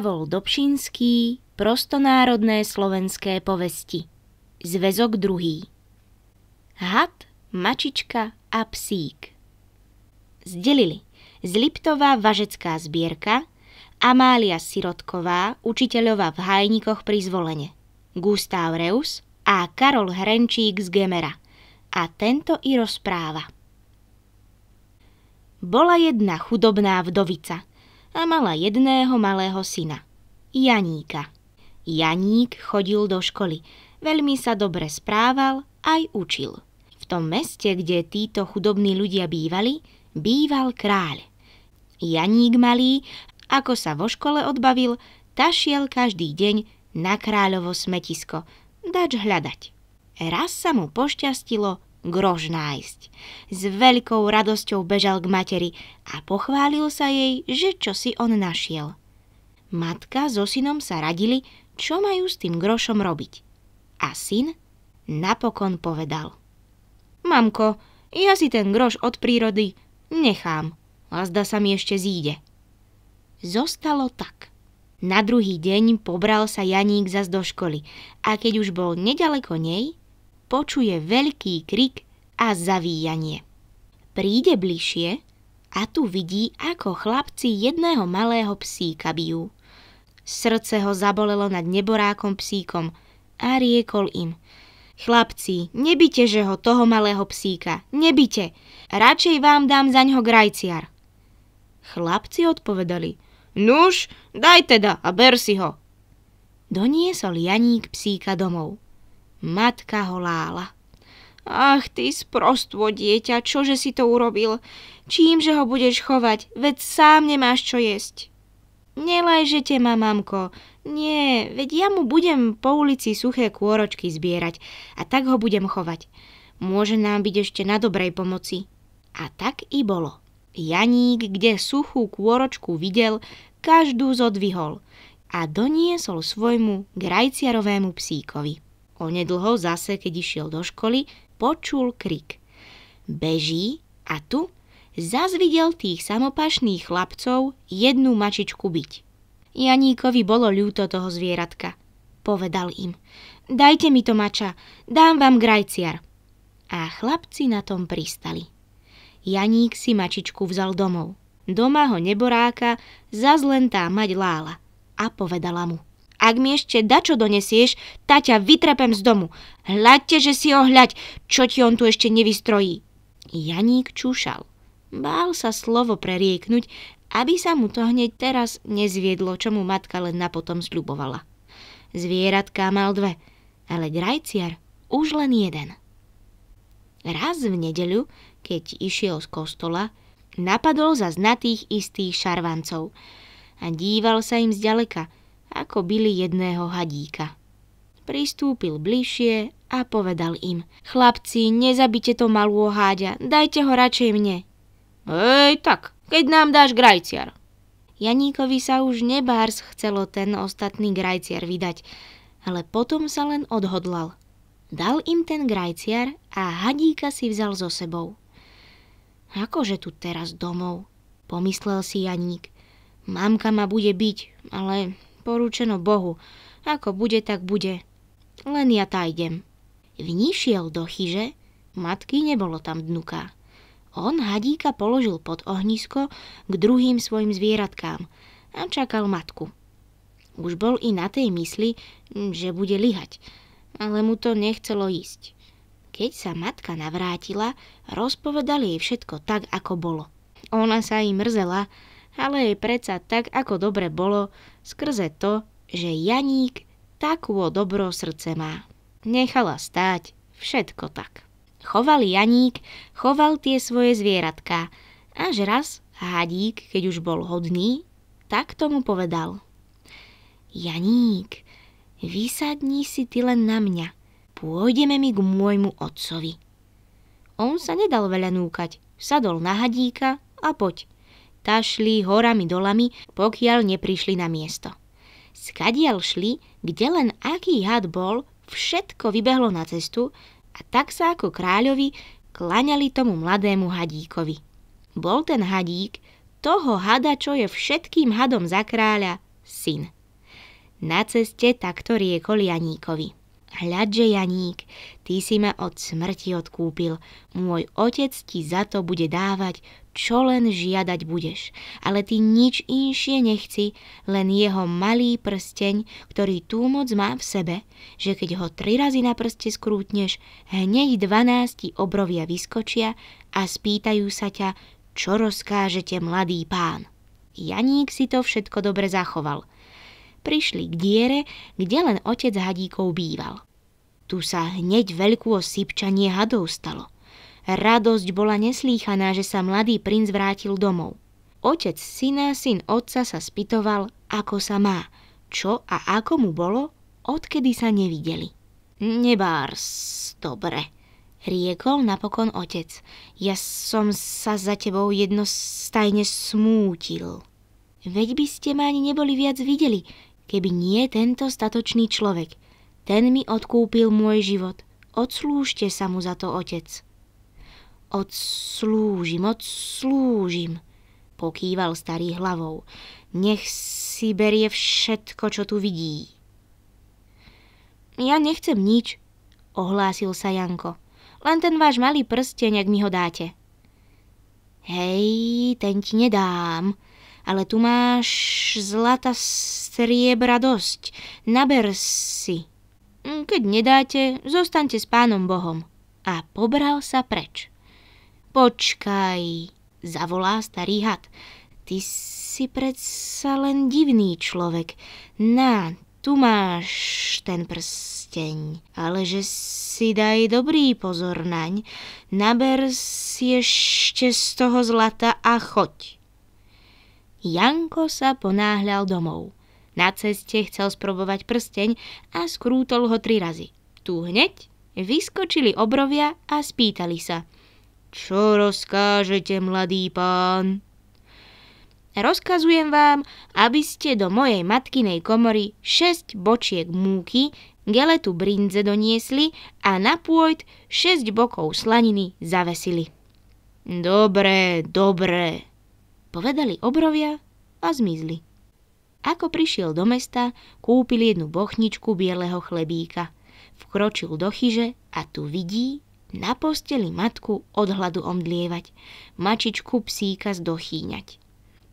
Pavol Dobšinský Prostonárodné slovenské povesti Zväzok druhý Had, mačička a psík Zdelili z Liptová važecká zbierka Amália Sirotková, učiteľová v Hajnikoch pri zvolene, Gustav Reus a Karol Hrenčík z Gemera. A tento i rozpráva. Bola jedna chudobná vdovica – a mala jedného malého syna, Janíka. Janík chodil do školy, veľmi sa dobre správal, aj učil. V tom meste, kde títo chudobní ľudia bývali, býval kráľ. Janík malý, ako sa vo škole odbavil, tašiel každý deň na kráľovo smetisko, dač hľadať. Raz sa mu pošťastilo grož nájsť. S veľkou radosťou bežal k materi a pochválil sa jej, že čo si on našiel. Matka so synom sa radili, čo majú s tým grošom robiť. A syn napokon povedal. Mamko, ja si ten groš od prírody nechám, lazda zda sa mi ešte zíde. Zostalo tak. Na druhý deň pobral sa Janík zas do školy a keď už bol nedaleko nej, počuje veľký krik a zavíjanie. Príde bližšie a tu vidí, ako chlapci jedného malého psíka bijú. Srdce ho zabolelo nad neborákom psíkom a riekol im – Chlapci, nebite, že ho toho malého psíka, nebite, radšej vám dám za ňo grajciar. Chlapci odpovedali, nuž, daj teda a ber si ho. Doniesol Janík psíka domov. Matka ho lála. Ach, ty sprostvo dieťa, čože si to urobil? Čím že ho budeš chovať? Veď sám nemáš čo jesť. Nelajžete ma, mamko. Nie, veď ja mu budem po ulici suché kôročky zbierať a tak ho budem chovať. Môže nám byť ešte na dobrej pomoci. A tak i bolo. Janík, kde suchú kôročku videl, každú zodvihol a doniesol svojmu grajciarovému psíkovi. Onedlho zase, keď išiel do školy, počul krik. Beží a tu zazvidel tých samopašných chlapcov jednu mačičku byť. Janíkovi bolo ľúto toho zvieratka. Povedal im, dajte mi to mača, dám vám grajciar. A chlapci na tom pristali. Janík si mačičku vzal domov. Doma ho neboráka zazlentá mať lála a povedala mu – ak mi ešte dačo donesieš, tá ťa vytrepem z domu. Hľadte, že si ho hľaď, čo ti on tu ešte nevystrojí. Janík čúšal. Bál sa slovo prerieknuť, aby sa mu to hneď teraz nezviedlo, čo mu matka len napotom zľubovala. Zvieratka mal dve, ale grajciar už len jeden. Raz v nedeľu, keď išiel z kostola, napadol za znatých istých šarvancov a díval sa im zďaleka – ako byli jedného hadíka. Pristúpil bližšie a povedal im, chlapci, nezabite to malú háďa, dajte ho radšej mne. Ej, tak, keď nám dáš grajciar. Janíkovi sa už nebárs chcelo ten ostatný grajciar vydať, ale potom sa len odhodlal. Dal im ten grajciar a hadíka si vzal so sebou. Akože tu teraz domov, pomyslel si Janík. Mamka ma bude byť, ale Porúčeno Bohu. Ako bude, tak bude. Len ja tá idem. Vnišiel do chyže, matky nebolo tam dnuka. On hadíka položil pod ohnisko k druhým svojim zvieratkám a čakal matku. Už bol i na tej mysli, že bude lyhať, ale mu to nechcelo ísť. Keď sa matka navrátila, rozpovedal jej všetko tak, ako bolo. Ona sa im mrzela, ale je predsa tak, ako dobre bolo, skrze to, že Janík takú dobro srdce má. Nechala stáť všetko tak. Choval Janík, choval tie svoje zvieratka, Až raz hadík keď už bol hodný, tak tomu povedal. Janík, vysadni si ty len na mňa. Pôjdeme mi k môjmu otcovi. On sa nedal veľa núkať, sadol na hadíka a poď – tašli horami dolami, pokiaľ neprišli na miesto. Skadial šli, kde len aký had bol, všetko vybehlo na cestu a tak sa ako kráľovi klaňali tomu mladému hadíkovi. Bol ten hadík toho hada, čo je všetkým hadom za kráľa, syn. Na ceste takto riekol Janíkovi. Hľadže Janík, ty si ma od smrti odkúpil, môj otec ti za to bude dávať čo len žiadať budeš, ale ty nič inšie nechci, len jeho malý prsteň, ktorý tú moc má v sebe, že keď ho tri razy na prste skrútneš, hneď dvanácti obrovia vyskočia a spýtajú sa ťa, čo rozkážete mladý pán. Janík si to všetko dobre zachoval. Prišli k diere, kde len otec hadíkov býval. Tu sa hneď veľkú osypčanie hadov stalo – Radosť bola neslýchaná, že sa mladý princ vrátil domov. Otec syna, syn otca sa spytoval, ako sa má, čo a ako mu bolo, odkedy sa nevideli. Nebárs, dobre, riekol napokon otec. Ja som sa za tebou jednostajne smútil. Veď by ste ma ani neboli viac videli, keby nie tento statočný človek. Ten mi odkúpil môj život. Odslúžte sa mu za to, otec. Odslúžim, odslúžim, pokýval starý hlavou. Nech si berie všetko, čo tu vidí. Ja nechcem nič, ohlásil sa Janko. Len ten váš malý prsteň, ak mi ho dáte. Hej, ten ti nedám, ale tu máš zlata striebra dosť. Naber si. Hm, keď nedáte, zostaňte s pánom Bohom. A pobral sa preč. Počkaj, zavolá starý had. Ty si predsa len divný človek. Na, tu máš ten prsteň, ale že si daj dobrý pozor naň, naber si ešte z toho zlata a choď. Janko sa ponáhľal domov. Na ceste chcel sprobovať prsteň a skrútol ho tri razy. Tu hneď vyskočili obrovia a spýtali sa – čo rozkážete, mladý pán? Rozkazujem vám, aby ste do mojej matkinej komory 6 bočiek múky, geletu brinze doniesli a na pôjd 6 bokov slaniny zavesili. Dobre, dobre, povedali obrovia a zmizli. Ako prišiel do mesta, kúpil jednu bochničku bieleho chlebíka. Vkročil do chyže a tu vidí na posteli matku od hladu omdlievať, mačičku psíka zdochýňať.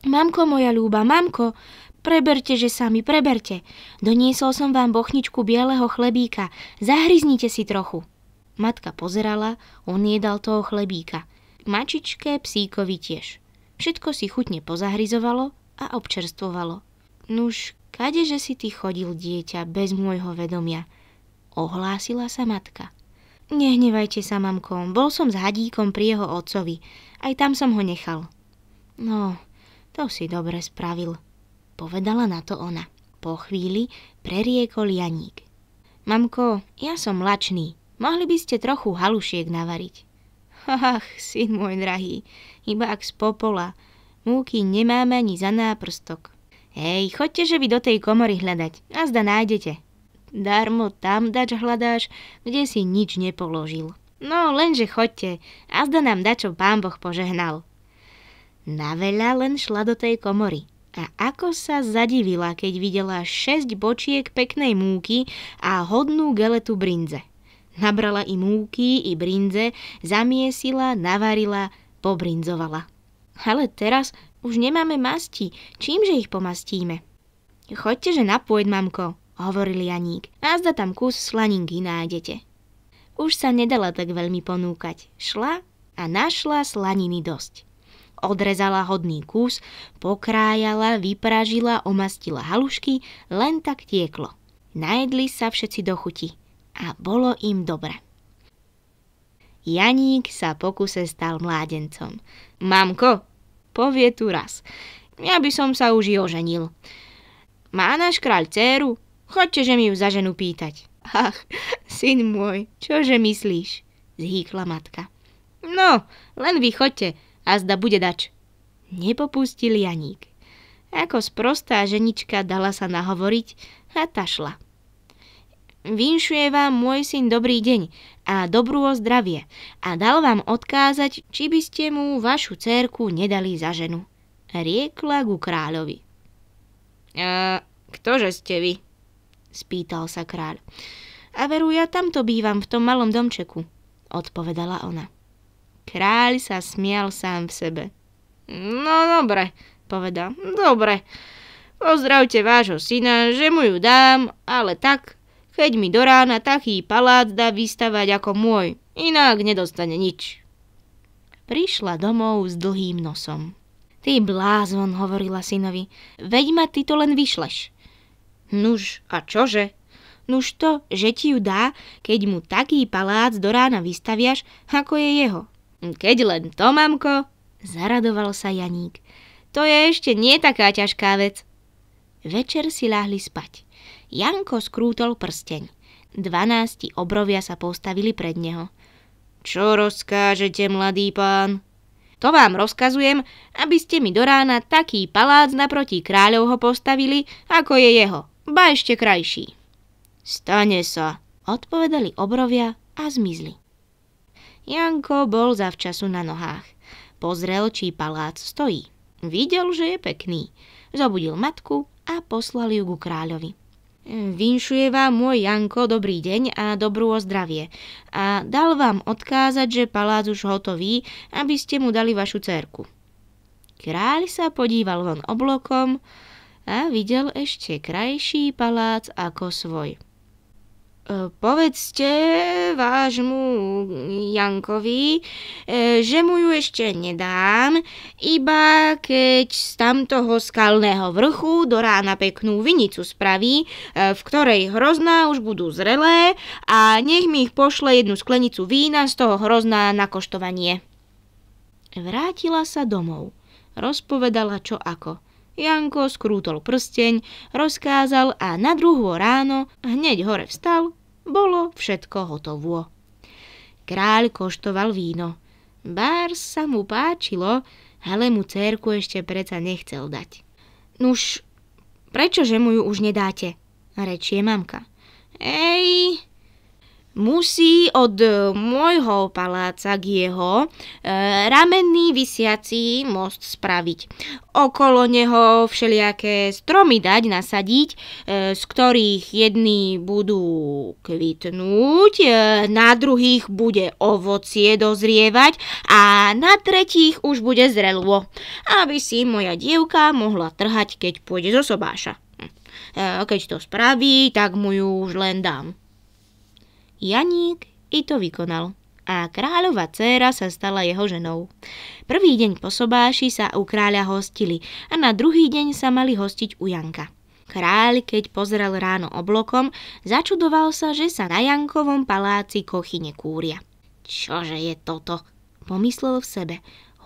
Mamko moja ľúba, mamko, preberte, že sami, preberte. Doniesol som vám bochničku bieleho chlebíka, zahryznite si trochu. Matka pozerala, on jedal toho chlebíka. Mačičke, psíkovi tiež. Všetko si chutne pozahryzovalo a občerstvovalo. Nuž, kadeže si ty chodil, dieťa, bez môjho vedomia? Ohlásila sa matka. Nehnevajte sa, mamko, bol som s hadíkom pri jeho otcovi. Aj tam som ho nechal. No, to si dobre spravil, povedala na to ona. Po chvíli preriekol Janík. Mamko, ja som mlačný, mohli by ste trochu halušiek navariť. Ach, syn môj drahý, iba ak z popola. Múky nemáme ani za náprstok. Hej, chodte, že vy do tej komory hľadať, a zda nájdete, Darmo tam dač hľadáš, kde si nič nepoložil. No, lenže chodte, a zda nám dačo pán Boh požehnal. Na veľa len šla do tej komory. A ako sa zadivila, keď videla šesť bočiek peknej múky a hodnú geletu brinze. Nabrala i múky, i brinze, zamiesila, navarila, pobrinzovala. Ale teraz už nemáme masti, čímže ich pomastíme? Chodte, že napôjď, mamko, hovoril Janík. Nazda tam kus slaninky nájdete. Už sa nedala tak veľmi ponúkať. Šla a našla slaniny dosť. Odrezala hodný kus, pokrájala, vypražila, omastila halušky, len tak tieklo. Najedli sa všetci do chuti a bolo im dobre. Janík sa pokuse stal mládencom. Mamko, povie tu raz, ja by som sa už i oženil. Má náš kráľ dceru? Chodte, že mi ju za ženu pýtať. Ach, syn môj, čože myslíš? Zhýkla matka. No, len vy chodte a zda bude dač. Nepopustil Janík. Ako sprostá ženička dala sa nahovoriť a šla. Vinšuje vám môj syn dobrý deň a dobrú o zdravie a dal vám odkázať, či by ste mu vašu cérku nedali za ženu. Riekla ku kráľovi. A ktože ste vy? spýtal sa kráľ. A veru, ja tamto bývam, v tom malom domčeku, odpovedala ona. Kráľ sa smial sám v sebe. No dobre, povedal, dobre. Pozdravte vášho syna, že mu ju dám, ale tak, keď mi do rána taký palác dá vystavať ako môj, inak nedostane nič. Prišla domov s dlhým nosom. Ty blázon, hovorila synovi, veď ma ty to len vyšleš. Nuž, a čože? Nuž to, že ti ju dá, keď mu taký palác do rána vystaviaš, ako je jeho. Keď len to, mamko, zaradoval sa Janík. To je ešte nie taká ťažká vec. Večer si láhli spať. Janko skrútol prsteň. Dvanácti obrovia sa postavili pred neho. Čo rozkážete, mladý pán? To vám rozkazujem, aby ste mi do rána taký palác naproti kráľovho postavili, ako je jeho ba ešte krajší. Stane sa, odpovedali obrovia a zmizli. Janko bol zavčasu na nohách. Pozrel, či palác stojí. Videl, že je pekný. Zobudil matku a poslal ju ku kráľovi. Vinšuje vám môj Janko dobrý deň a dobrú o zdravie. A dal vám odkázať, že palác už hotový, aby ste mu dali vašu cerku. Kráľ sa podíval von oblokom, a videl ešte krajší palác ako svoj. E, povedzte vášmu Jankovi, e, že mu ju ešte nedám, iba keď z tamtoho skalného vrchu do rána peknú vinicu spraví, e, v ktorej hrozná už budú zrelé a nech mi ich pošle jednu sklenicu vína z toho hrozná na koštovanie. Vrátila sa domov. Rozpovedala čo ako – Janko skrútol prsteň, rozkázal a na druhú ráno, hneď hore vstal, bolo všetko hotovo. Kráľ koštoval víno. Bár sa mu páčilo, ale mu cérku ešte preca nechcel dať. Nuž, prečože mu ju už nedáte? Rečie mamka. Ej, musí od e, môjho paláca k jeho e, ramenný vysiací most spraviť. Okolo neho všelijaké stromy dať, nasadiť, e, z ktorých jedni budú kvitnúť, e, na druhých bude ovocie dozrievať a na tretích už bude zrelvo, aby si moja dievka mohla trhať, keď pôjde zo sobáša. Hm. E, keď to spraví, tak mu ju už len dám. Janík i to vykonal a kráľova dcéra sa stala jeho ženou. Prvý deň po sobáši sa u kráľa hostili a na druhý deň sa mali hostiť u Janka. Kráľ, keď pozrel ráno oblokom, začudoval sa, že sa na Jankovom paláci kochyne kúria. Čože je toto? Pomyslel v sebe.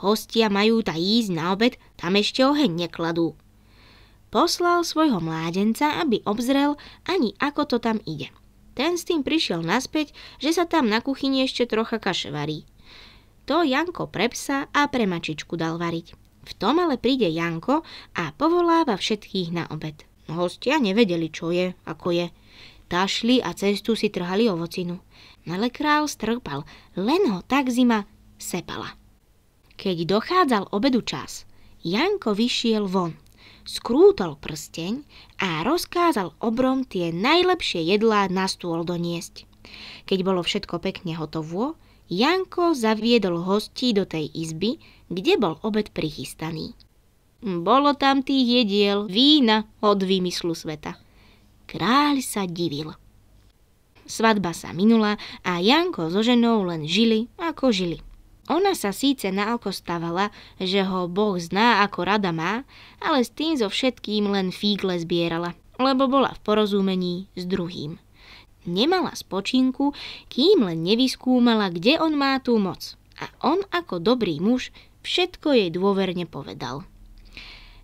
Hostia majú ta ísť na obed, tam ešte oheň nekladú. Poslal svojho mládenca, aby obzrel ani ako to tam ide. Ten s tým prišiel naspäť, že sa tam na kuchyni ešte trocha kaše varí. To Janko pre psa a pre mačičku dal variť. V tom ale príde Janko a povoláva všetkých na obed. Hostia nevedeli, čo je, ako je. Tašli a cestu si trhali ovocinu. Ale král strpal, len ho tak zima sepala. Keď dochádzal obedu čas, Janko vyšiel von skrútol prsteň a rozkázal obrom tie najlepšie jedlá na stôl doniesť. Keď bolo všetko pekne hotovo, Janko zaviedol hostí do tej izby, kde bol obed prichystaný. Bolo tam tých jediel vína od výmyslu sveta. Kráľ sa divil. Svadba sa minula a Janko so ženou len žili, ako žili. Ona sa síce naoko stavala, že ho Boh zná ako rada má, ale s tým so všetkým len fígle zbierala, lebo bola v porozumení s druhým. Nemala spočinku, kým len nevyskúmala, kde on má tú moc. A on ako dobrý muž všetko jej dôverne povedal.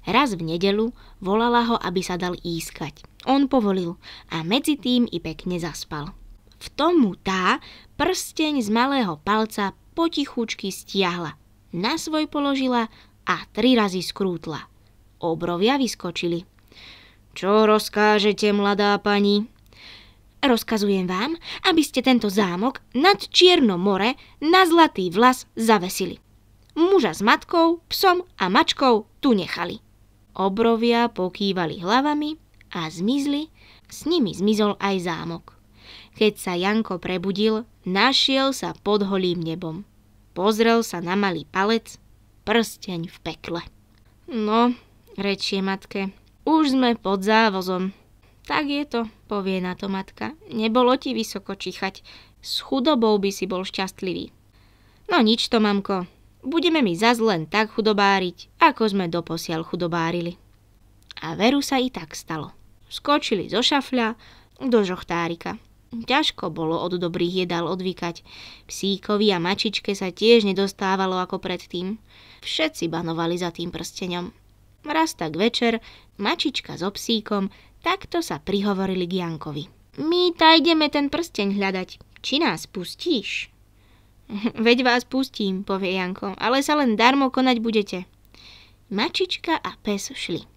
Raz v nedelu volala ho, aby sa dal ískať. On povolil a medzi tým i pekne zaspal. V tomu tá prsteň z malého palca potichučky stiahla, na svoj položila a tri razy skrútla. Obrovia vyskočili. Čo rozkážete, mladá pani? Rozkazujem vám, aby ste tento zámok nad Čierno more na zlatý vlas zavesili. Muža s matkou, psom a mačkou tu nechali. Obrovia pokývali hlavami a zmizli, s nimi zmizol aj zámok. Keď sa Janko prebudil, našiel sa pod holým nebom. Pozrel sa na malý palec, prsteň v pekle. No, rečie matke, už sme pod závozom. Tak je to, povie na to matka. Nebolo ti vysoko čichať. S chudobou by si bol šťastlivý. No nič to, mamko. Budeme mi zas len tak chudobáriť, ako sme doposiaľ chudobárili. A veru sa i tak stalo. Skočili zo šafľa do žochtárika. Ťažko bolo od dobrých jedál odvykať. Psíkovi a mačičke sa tiež nedostávalo ako predtým. Všetci banovali za tým prstenom. Raz tak večer mačička so psíkom takto sa prihovorili k Jankovi. My ta ideme ten prsteň hľadať. Či nás pustíš? Veď vás pustím, povie Janko, ale sa len darmo konať budete. Mačička a pes šli.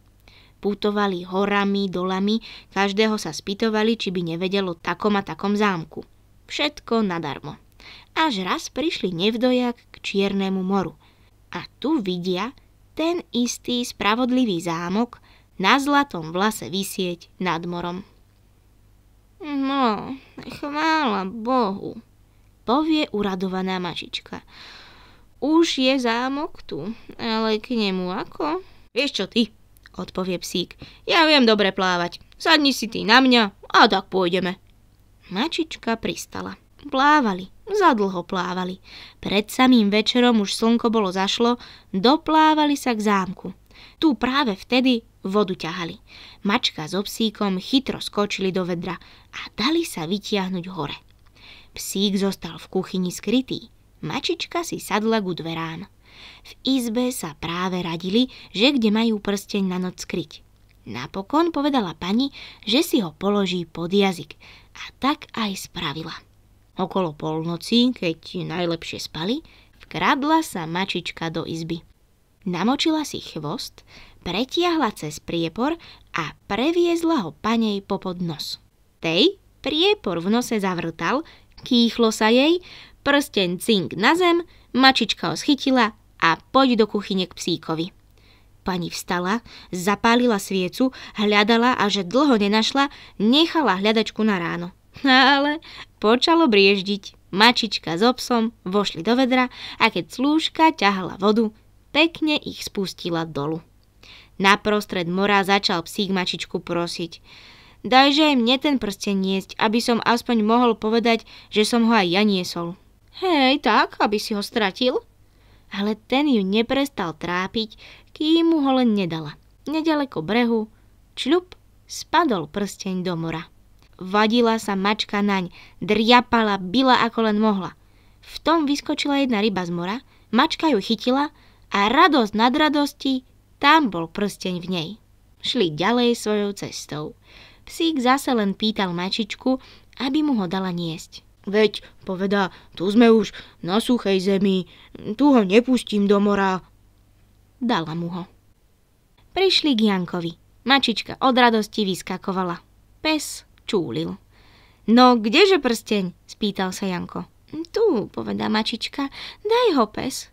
Putovali horami, dolami, každého sa spýtovali, či by nevedelo takom a takom zámku. Všetko nadarmo. Až raz prišli nevdojak k Čiernemu moru. A tu vidia ten istý spravodlivý zámok na zlatom vlase vysieť nad morom. No, chvála Bohu, povie uradovaná mažička. Už je zámok tu, ale k nemu ako? Vieš čo ty, odpovie psík. Ja viem dobre plávať. Sadni si ty na mňa a tak pôjdeme. Mačička pristala. Plávali, zadlho plávali. Pred samým večerom už slnko bolo zašlo, doplávali sa k zámku. Tu práve vtedy vodu ťahali. Mačka s so psíkom chytro skočili do vedra a dali sa vytiahnuť hore. Psík zostal v kuchyni skrytý. Mačička si sadla ku dverám. V izbe sa práve radili, že kde majú prsteň na noc skryť. Napokon povedala pani, že si ho položí pod jazyk a tak aj spravila. Okolo polnoci, keď najlepšie spali, vkradla sa mačička do izby. Namočila si chvost, pretiahla cez priepor a previezla ho panej popod nos. Tej priepor v nose zavrtal, kýchlo sa jej, prsteň cink na zem, mačička ho schytila a poď do kuchyne k psíkovi. Pani vstala, zapálila sviecu, hľadala a že dlho nenašla, nechala hľadačku na ráno. Ale počalo brieždiť. Mačička s so obsom vošli do vedra a keď slúžka ťahala vodu, pekne ich spustila dolu. Naprostred mora začal psík mačičku prosiť. Dajže mne ten prsten niesť, aby som aspoň mohol povedať, že som ho aj ja niesol. Hej, tak, aby si ho stratil, ale ten ju neprestal trápiť, kým mu ho len nedala. Nedaleko brehu, čľup, spadol prsteň do mora. Vadila sa mačka naň, driapala, bila ako len mohla. V tom vyskočila jedna ryba z mora, mačka ju chytila a radosť nad radosti, tam bol prsteň v nej. Šli ďalej svojou cestou. Psík zase len pýtal mačičku, aby mu ho dala niesť. Veď, povedá, tu sme už na suchej zemi, tu ho nepustím do mora. Dala mu ho. Prišli k Jankovi. Mačička od radosti vyskakovala. Pes čúlil. No kdeže prsteň? spýtal sa Janko. Tu, poveda mačička, daj ho pes.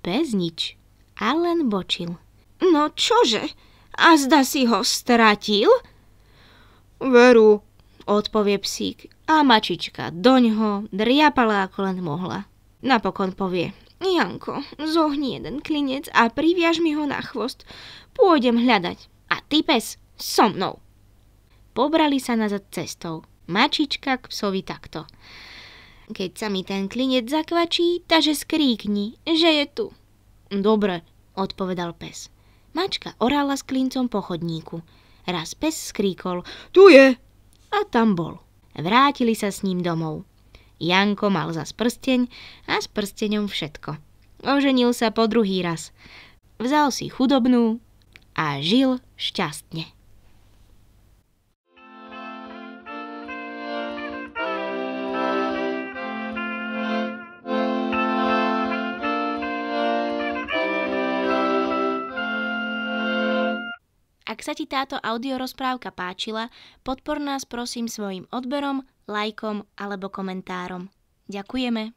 Pes nič, a len bočil. No čože? A zda si ho stratil? Veru, odpovie psík. A mačička doňho driapala ako len mohla. Napokon povie, Janko, zohni jeden klinec a priviaž mi ho na chvost. Pôjdem hľadať. A ty pes, so mnou. Pobrali sa nazad cestou. Mačička k psovi takto. Keď sa mi ten klinec zakvačí, takže skríkni, že je tu. Dobre, odpovedal pes. Mačka orala s klincom po chodníku. Raz pes skríkol, tu je! A tam bol. Vrátili sa s ním domov. Janko mal za prsteň a s prsteňom všetko. Oženil sa po druhý raz. Vzal si chudobnú a žil šťastne. Ak sa ti táto audiorozprávka páčila, podpor nás prosím svojim odberom, lajkom alebo komentárom. Ďakujeme.